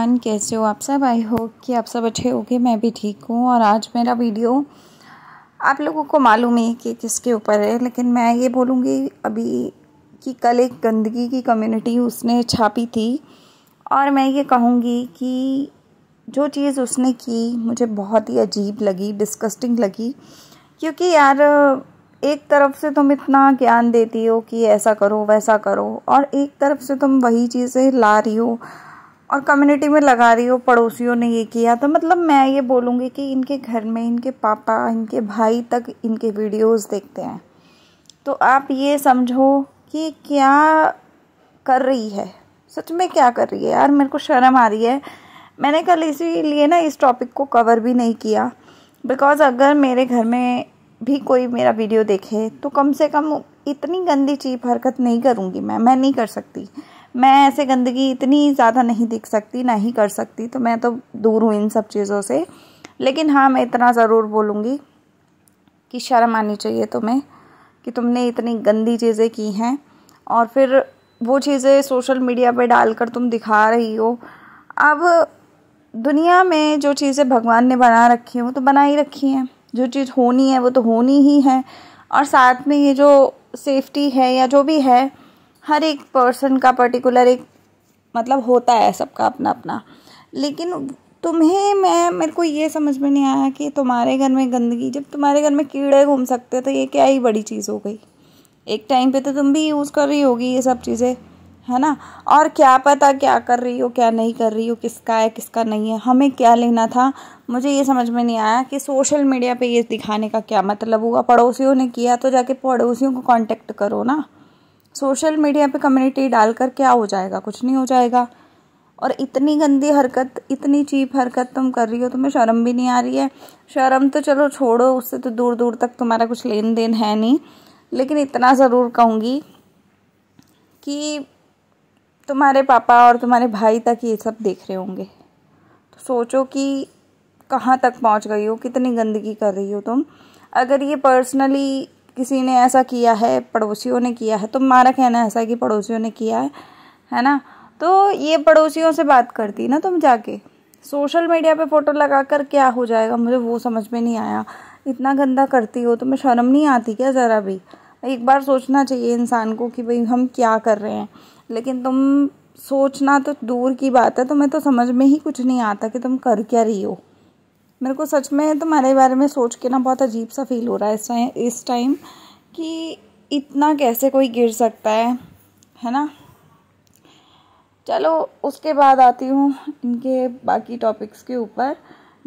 everyone कैसे हो आप सब आई होप कि आप सब अच्छे हो मैं भी ठीक हूँ और आज मेरा वीडियो आप लोगों को मालूम है कि किसके ऊपर है लेकिन मैं ये बोलूँगी अभी कि कल एक गंदगी की कम्युनिटी उसने छापी थी और मैं ये कहूँगी कि जो चीज़ उसने की मुझे बहुत ही अजीब लगी डिस्कस्टिंग लगी क्योंकि यार एक तरफ से तुम इतना ज्ञान देती हो कि ऐसा करो वैसा करो और एक तरफ से तुम वही चीज़ें ला रही हो और कम्युनिटी में लगा रही हो पड़ोसियों ने ये किया तो मतलब मैं ये बोलूँगी कि इनके घर में इनके पापा इनके भाई तक इनके वीडियोस देखते हैं तो आप ये समझो कि क्या कर रही है सच में क्या कर रही है यार मेरे को शर्म आ रही है मैंने कल इसीलिए ना इस टॉपिक को कवर भी नहीं किया बिकॉज़ अगर मेरे घर में भी कोई मेरा वीडियो देखे तो कम से कम इतनी गंदी चीप हरकत नहीं करूँगी मैं मैं नहीं कर सकती मैं ऐसे गंदगी इतनी ज़्यादा नहीं दिख सकती ना ही कर सकती तो मैं तो दूर हूँ इन सब चीज़ों से लेकिन हाँ मैं इतना ज़रूर बोलूँगी कि शर्म आनी चाहिए तुम्हें कि तुमने इतनी गंदी चीज़ें की हैं और फिर वो चीज़ें सोशल मीडिया पे डालकर तुम दिखा रही हो अब दुनिया में जो चीज़ें भगवान ने बना रखी हैं वो तो बना ही रखी हैं जो चीज़ होनी है वो तो होनी ही है और साथ में ये जो सेफ्टी है या जो भी है हर एक पर्सन का पर्टिकुलर एक मतलब होता है सबका अपना अपना लेकिन तुम्हें मैं मेरे को ये समझ में नहीं आया कि तुम्हारे घर में गंदगी जब तुम्हारे घर में कीड़े घूम सकते तो ये क्या ही बड़ी चीज़ हो गई एक टाइम पे तो तुम भी यूज़ कर रही होगी ये सब चीज़ें है ना और क्या पता क्या कर रही हो क्या नहीं कर रही हो किसका है किसका नहीं है हमें क्या लेना था मुझे ये समझ में नहीं आया कि सोशल मीडिया पे ये दिखाने का क्या मतलब हुआ पड़ोसियों ने किया तो जाके पड़ोसियों को कांटेक्ट करो ना सोशल मीडिया पे कम्युनिटी डालकर क्या हो जाएगा कुछ नहीं हो जाएगा और इतनी गंदी हरकत इतनी चीप हरकत तुम कर रही हो तुम्हें शर्म भी नहीं आ रही है शर्म तो चलो छोड़ो उससे तो दूर दूर तक तुम्हारा कुछ लेन देन है नहीं लेकिन इतना ज़रूर कहूँगी कि तुम्हारे पापा और तुम्हारे भाई तक ये सब देख रहे होंगे तो सोचो कि कहाँ तक पहुँच गई हो कितनी गंदगी कर रही हो तुम अगर ये पर्सनली किसी ने ऐसा किया है पड़ोसियों ने किया है तो हमारा कहना ऐसा है कि पड़ोसियों ने किया है है ना तो ये पड़ोसियों से बात करती ना तुम जाके सोशल मीडिया पे फ़ोटो लगा कर क्या हो जाएगा मुझे वो समझ में नहीं आया इतना गंदा करती हो तुम्हें तो शर्म नहीं आती क्या ज़रा भी एक बार सोचना चाहिए इंसान को कि भाई हम क्या कर रहे हैं लेकिन तुम सोचना तो दूर की बात है तुम्हें तो समझ में ही कुछ नहीं आता कि तुम कर क्या रही हो मेरे को सच में तुम्हारे बारे में सोच के ना बहुत अजीब सा फील हो रहा है इस टाइम इस टाइम कि इतना कैसे कोई गिर सकता है है ना चलो उसके बाद आती हूँ इनके बाकी टॉपिक्स के ऊपर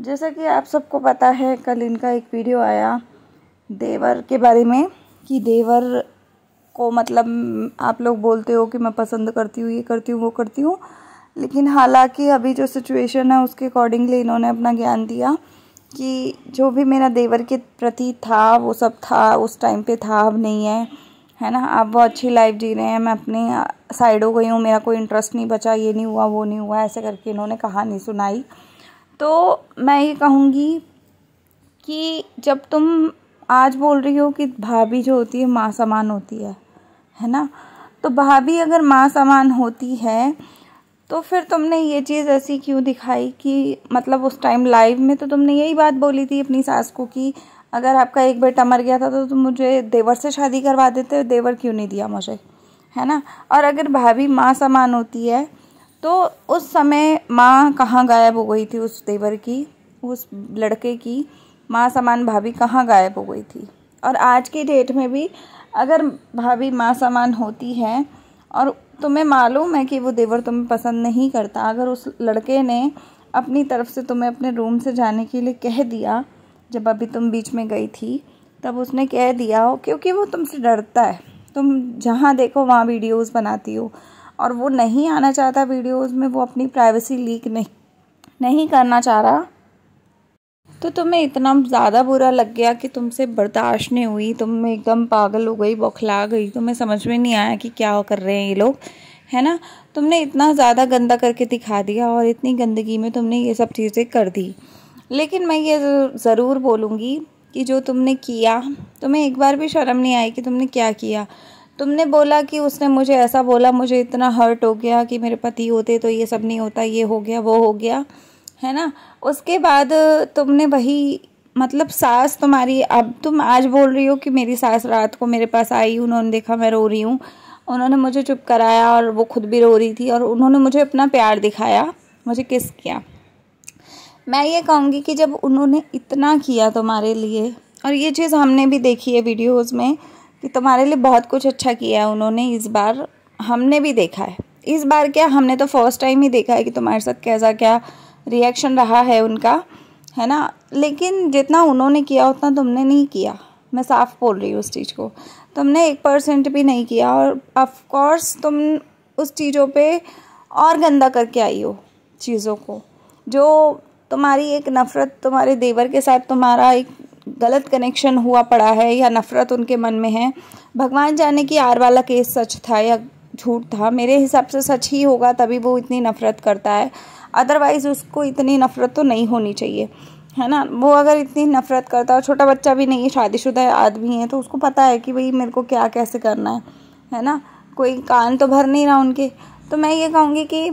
जैसा कि आप सबको पता है कल इनका एक वीडियो आया देवर के बारे में कि देवर को मतलब आप लोग बोलते हो कि मैं पसंद करती हूँ ये करती हूँ वो करती हूँ लेकिन हालांकि अभी जो सिचुएशन है उसके अकॉर्डिंगली इन्होंने अपना ज्ञान दिया कि जो भी मेरा देवर के प्रति था वो सब था उस टाइम पे था अब नहीं है है ना आप बहुत अच्छी लाइफ जी रहे हैं मैं अपने साइड हो गई हूँ मेरा कोई इंटरेस्ट नहीं बचा ये नहीं हुआ वो नहीं हुआ ऐसे करके इन्होंने कहानी सुनाई तो मैं ये कहूँगी कि जब तुम आज बोल रही हो कि भाभी जो होती है माँ समान होती है है ना तो भाभी अगर माँ समान होती है तो फिर तुमने ये चीज़ ऐसी क्यों दिखाई कि मतलब उस टाइम लाइव में तो तुमने यही बात बोली थी अपनी सास को कि अगर आपका एक बेटा मर गया था तो तुम मुझे देवर से शादी करवा देते देवर क्यों नहीं दिया मुझे है ना और अगर भाभी माँ समान होती है तो उस समय माँ कहाँ गायब हो गई थी उस देवर की उस लड़के की माँ समान भाभी कहाँ गायब हो गई थी और आज की डेट में भी अगर भाभी माँ समान होती है और तुम्हें मालूम है कि वो देवर तुम्हें पसंद नहीं करता अगर उस लड़के ने अपनी तरफ से तुम्हें अपने रूम से जाने के लिए कह दिया जब अभी तुम बीच में गई थी तब उसने कह दिया हो क्योंकि वो तुमसे डरता है तुम जहाँ देखो वहाँ वीडियोस बनाती हो और वो नहीं आना चाहता वीडियोस में वो अपनी प्राइवेसी लीक नहीं नहीं करना चाह रहा तो तुम्हें इतना ज़्यादा बुरा लग गया कि तुमसे बर्दाश्त नहीं हुई तुम एकदम पागल हो गई बौखला गई तुम्हें समझ में नहीं आया कि क्या कर रहे हैं ये लोग है ना तुमने इतना ज़्यादा गंदा करके दिखा दिया और इतनी गंदगी में तुमने ये सब चीज़ें कर दी लेकिन मैं ये ज़रूर बोलूँगी कि जो तुमने किया तुम्हें एक बार भी शर्म नहीं आई कि तुमने क्या किया तुमने बोला कि उसने मुझे ऐसा बोला मुझे इतना हर्ट हो गया कि मेरे पति होते तो ये सब नहीं होता ये हो गया वो हो गया है ना उसके बाद तुमने वही मतलब सास तुम्हारी अब तुम आज बोल रही हो कि मेरी सास रात को मेरे पास आई उन्होंने देखा मैं रो रही हूँ उन्होंने मुझे चुप कराया और वो खुद भी रो रही थी और उन्होंने मुझे अपना प्यार दिखाया मुझे किस किया मैं ये कहूँगी कि जब उन्होंने इतना किया तुम्हारे लिए और ये चीज़ हमने भी देखी है वीडियोस में कि तुम्हारे लिए बहुत कुछ अच्छा किया है उन्होंने इस बार हमने भी देखा है इस बार क्या हमने तो फर्स्ट टाइम ही देखा है कि तुम्हारे साथ कैसा क्या रिएक्शन रहा है उनका है ना लेकिन जितना उन्होंने किया उतना तुमने नहीं किया मैं साफ बोल रही हूँ उस चीज़ को तुमने एक परसेंट भी नहीं किया और ऑफकोर्स तुम उस चीज़ों पे और गंदा करके आई हो चीज़ों को जो तुम्हारी एक नफ़रत तुम्हारे देवर के साथ तुम्हारा एक गलत कनेक्शन हुआ पड़ा है या नफ़रत उनके मन में है भगवान जाने कि आर वाला केस सच था या झूठ था मेरे हिसाब से सच ही होगा तभी वो इतनी नफ़रत करता है अदरवाइज़ उसको इतनी नफ़रत तो नहीं होनी चाहिए है ना वो अगर इतनी नफ़रत करता है छोटा बच्चा भी नहीं है शादीशुदा आदमी है तो उसको पता है कि भाई मेरे को क्या कैसे करना है है ना कोई कान तो भर नहीं रहा उनके तो मैं ये कहूँगी कि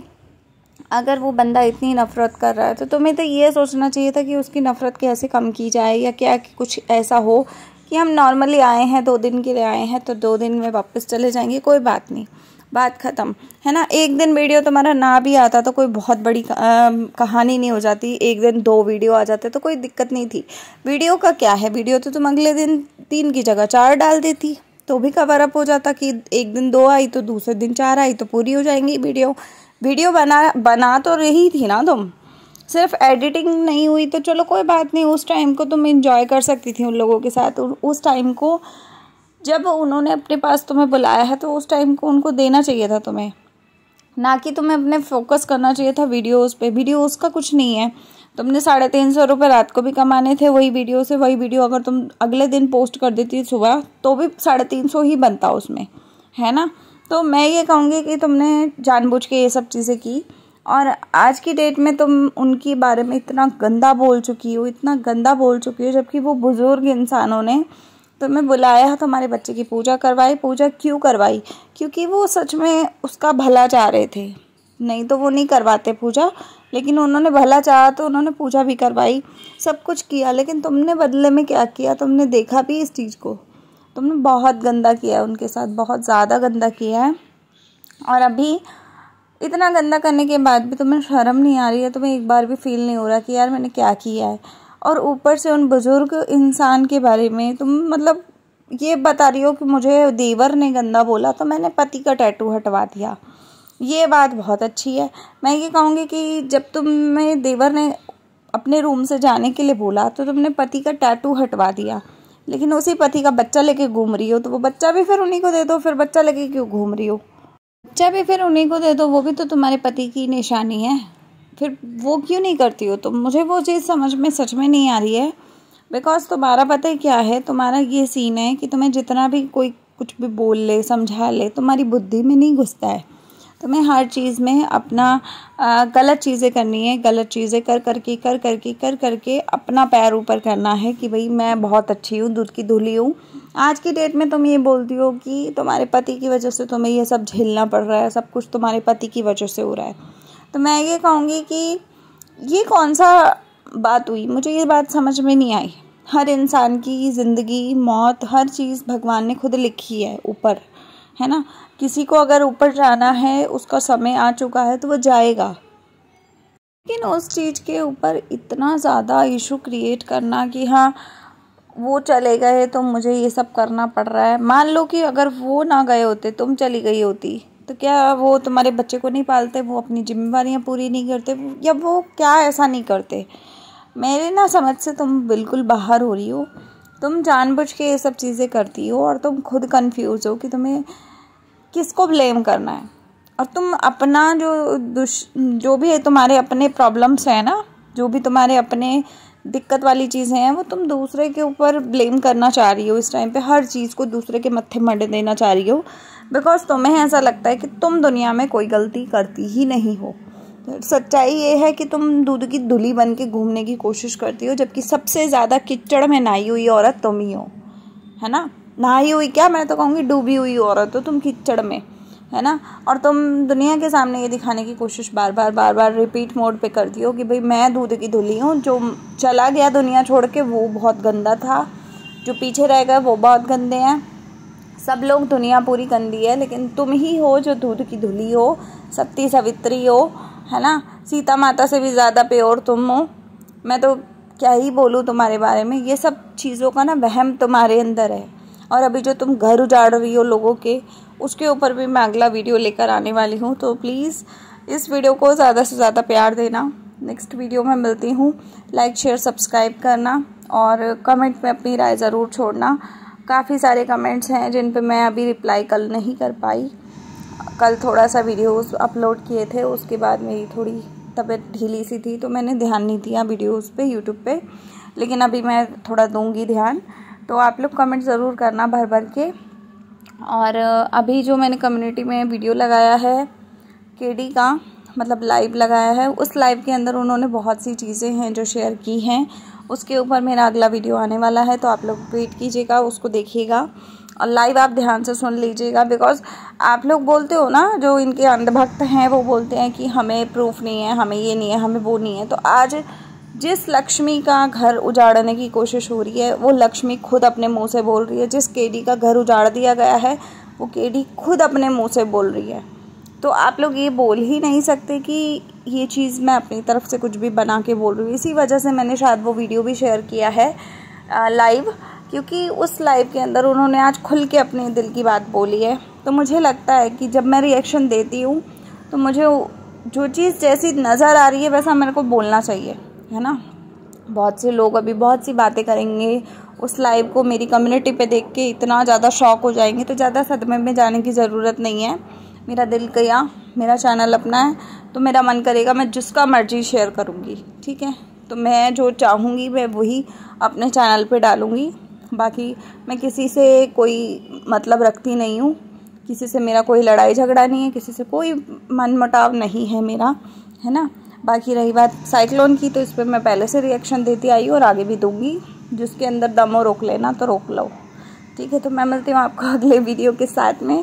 अगर वो बंदा इतनी नफ़रत कर रहा है तो तुम्हें तो ये सोचना चाहिए था कि उसकी नफ़रत कैसे कम की जाए या क्या कि कुछ ऐसा हो कि हम नॉर्मली आए हैं दो दिन के लिए आए हैं तो दो दिन में वापस चले जाएंगे कोई बात नहीं बात ख़त्म है ना एक दिन वीडियो तुम्हारा ना भी आता तो कोई बहुत बड़ी कहानी नहीं हो जाती एक दिन दो वीडियो आ जाते तो कोई दिक्कत नहीं थी वीडियो का क्या है वीडियो तो तुम अगले दिन तीन की जगह चार डाल देती तो भी कवर अप हो जाता कि एक दिन दो आई तो दूसरे दिन चार आई तो पूरी हो जाएंगी वीडियो वीडियो बना बना तो रही थी ना तुम सिर्फ एडिटिंग नहीं हुई तो चलो कोई बात नहीं उस टाइम को तुम इंजॉय कर सकती थी उन लोगों के साथ उस टाइम को जब उन्होंने अपने पास तुम्हें बुलाया है तो उस टाइम को उनको देना चाहिए था तुम्हें ना कि तुम्हें अपने फोकस करना चाहिए था वीडियोस पे वीडियोस का कुछ नहीं है तुमने साढ़े तीन सौ रुपये रात को भी कमाने थे वही वीडियो से वही वीडियो अगर तुम अगले दिन पोस्ट कर देती सुबह तो भी साढ़े तीन सौ ही बनता उसमें है ना तो मैं ये कहूँगी कि तुमने जानबूझ के ये सब चीज़ें की और आज की डेट में तुम उनके बारे में इतना गंदा बोल चुकी हो इतना गंदा बोल चुकी हो जबकि वो बुज़ुर्ग इंसानों ने तो मैं बुलाया तो हमारे बच्चे की पूजा करवाई पूजा क्यों करवाई क्योंकि वो सच में उसका भला चाह रहे थे नहीं तो वो नहीं करवाते पूजा लेकिन उन्होंने भला चाहा तो उन्होंने पूजा भी करवाई सब कुछ किया लेकिन तुमने बदले में क्या किया तुमने देखा भी इस चीज़ को तुमने बहुत गंदा किया है उनके साथ बहुत ज़्यादा गंदा किया है और अभी इतना गंदा करने के बाद भी तुम्हें शर्म नहीं आ रही है तुम्हें एक बार भी फील नहीं हो रहा कि यार मैंने क्या किया है और ऊपर से उन बुज़ुर्ग इंसान के बारे में तुम मतलब ये बता रही हो कि मुझे देवर ने गंदा बोला तो मैंने पति का टैटू हटवा दिया ये बात बहुत अच्छी है मैं ये कहूँगी कि जब तुम्हें देवर ने अपने रूम से जाने के लिए बोला तो तुमने पति का टैटू हटवा दिया लेकिन उसी पति का बच्चा लेके घूम रही हो तो वो बच्चा भी फिर उन्हीं को दे दो फिर बच्चा लेके क्यों घूम रही हो बच्चा भी फिर उन्हीं को दे दो वो भी तो तुम्हारे पति की निशानी है फिर वो क्यों नहीं करती हो तो मुझे वो चीज़ समझ में सच में नहीं आ रही है बिकॉज तुम्हारा पता ही क्या है तुम्हारा ये सीन है कि तुम्हें जितना भी कोई कुछ भी बोल ले समझा ले तुम्हारी बुद्धि में नहीं घुसता है तुम्हें हर चीज़ में अपना आ, गलत चीज़ें करनी है गलत चीज़ें कर करके कर करके कर करके कर कर अपना पैर ऊपर करना है कि भाई मैं बहुत अच्छी हूँ दूध की धुली हूँ आज की डेट में तुम ये बोलती हो कि तुम्हारे पति की वजह से तुम्हें यह सब झेलना पड़ रहा है सब कुछ तुम्हारे पति की वजह से हो रहा है तो मैं ये कहूँगी कि ये कौन सा बात हुई मुझे ये बात समझ में नहीं आई हर इंसान की ज़िंदगी मौत हर चीज़ भगवान ने खुद लिखी है ऊपर है ना किसी को अगर ऊपर जाना है उसका समय आ चुका है तो वो जाएगा लेकिन उस चीज़ के ऊपर इतना ज़्यादा इशू क्रिएट करना कि हाँ वो चले गए तो मुझे ये सब करना पड़ रहा है मान लो कि अगर वो ना गए होते तुम चली गई होती तो क्या वो तुम्हारे बच्चे को नहीं पालते वो अपनी जिम्मेवारियाँ पूरी नहीं करते या वो क्या ऐसा नहीं करते मेरे ना समझ से तुम बिल्कुल बाहर हो रही हो तुम जानबूझ के ये सब चीज़ें करती हो और तुम खुद कंफ्यूज हो कि तुम्हें किसको ब्लेम करना है और तुम अपना जो दुश जो भी है तुम्हारे अपने प्रॉब्लम्स हैं ना जो भी तुम्हारे अपने दिक्कत वाली चीज़ें हैं वो तुम दूसरे के ऊपर ब्लेम करना चाह रही हो इस टाइम पे हर चीज़ को दूसरे के मत्थे मंड देना चाह रही हो बिकॉज तुम्हें ऐसा लगता है कि तुम दुनिया में कोई गलती करती ही नहीं हो सच्चाई ये है कि तुम दूध की धुली बन के घूमने की कोशिश करती हो जबकि सबसे ज़्यादा किचड़ में नहाई हुई औरत तुम ही हो है ना नहाई हुई क्या मैं तो कहूँगी डूबी हुई औरत हो तुम किचड़ में है ना और तुम दुनिया के सामने ये दिखाने की कोशिश बार बार बार बार रिपीट मोड पे करती हो कि भाई मैं दूध की धुली हूँ जो चला गया दुनिया छोड़ के वो बहुत गंदा था जो पीछे रह गए वो बहुत गंदे हैं सब लोग दुनिया पूरी गंदी है लेकिन तुम ही हो जो दूध की धुली हो सती सवित्री हो है ना सीता माता से भी ज़्यादा प्योर तुम हो मैं तो क्या ही बोलूँ तुम्हारे बारे में ये सब चीज़ों का ना वहम तुम्हारे अंदर है और अभी जो तुम घर उजाड़ रही हो लोगों के उसके ऊपर भी मैं अगला वीडियो लेकर आने वाली हूँ तो प्लीज़ इस वीडियो को ज़्यादा से ज़्यादा प्यार देना नेक्स्ट वीडियो में मिलती हूँ लाइक शेयर सब्सक्राइब करना और कमेंट में अपनी राय ज़रूर छोड़ना काफ़ी सारे कमेंट्स हैं जिन पे मैं अभी रिप्लाई कल नहीं कर पाई कल थोड़ा सा वीडियोस अपलोड किए थे उसके बाद मेरी थोड़ी तबीयत ढीली सी थी तो मैंने ध्यान नहीं दिया वीडियोस पे यूट्यूब पे लेकिन अभी मैं थोड़ा दूंगी ध्यान तो आप लोग कमेंट ज़रूर करना भर भर के और अभी जो मैंने कम्युनिटी में वीडियो लगाया है केडी का मतलब लाइव लगाया है उस लाइव के अंदर उन्होंने बहुत सी चीज़ें हैं जो शेयर की हैं उसके ऊपर मेरा अगला वीडियो आने वाला है तो आप लोग वेट कीजिएगा उसको देखिएगा और लाइव आप ध्यान से सुन लीजिएगा बिकॉज आप लोग बोलते हो ना जो इनके अंधभक्त हैं वो बोलते हैं कि हमें प्रूफ नहीं है हमें ये नहीं है हमें वो नहीं है तो आज जिस लक्ष्मी का घर उजाड़ने की कोशिश हो रही है वो लक्ष्मी खुद अपने मुंह से बोल रही है जिस केडी का घर उजाड़ दिया गया है वो केडी खुद अपने मुंह से बोल रही है तो आप लोग ये बोल ही नहीं सकते कि ये चीज़ मैं अपनी तरफ से कुछ भी बना के बोल रही हूँ इसी वजह से मैंने शायद वो वीडियो भी शेयर किया है लाइव क्योंकि उस लाइव के अंदर उन्होंने आज खुल के अपने दिल की बात बोली है तो मुझे लगता है कि जब मैं रिएक्शन देती हूँ तो मुझे जो चीज़ जैसी नज़र आ रही है वैसा मेरे को बोलना चाहिए है ना बहुत से लोग अभी बहुत सी बातें करेंगे उस लाइव को मेरी कम्युनिटी पे देख के इतना ज़्यादा शौक हो जाएंगे तो ज़्यादा सदमे में जाने की ज़रूरत नहीं है मेरा दिल गया मेरा चैनल अपना है तो मेरा मन करेगा मैं जिसका मर्जी शेयर करूँगी ठीक है तो मैं जो चाहूँगी मैं वही अपने चैनल पे डालूँगी बाकी मैं किसी से कोई मतलब रखती नहीं हूँ किसी से मेरा कोई लड़ाई झगड़ा नहीं है किसी से कोई मन मटाव नहीं है मेरा है ना बाकी रही बात साइक्लोन की तो इस पर मैं पहले से रिएक्शन देती आई और आगे भी दूँगी जिसके अंदर दमो रोक लेना तो रोक लो ठीक है तो मैं मिलती हूँ आपको अगले वीडियो के साथ में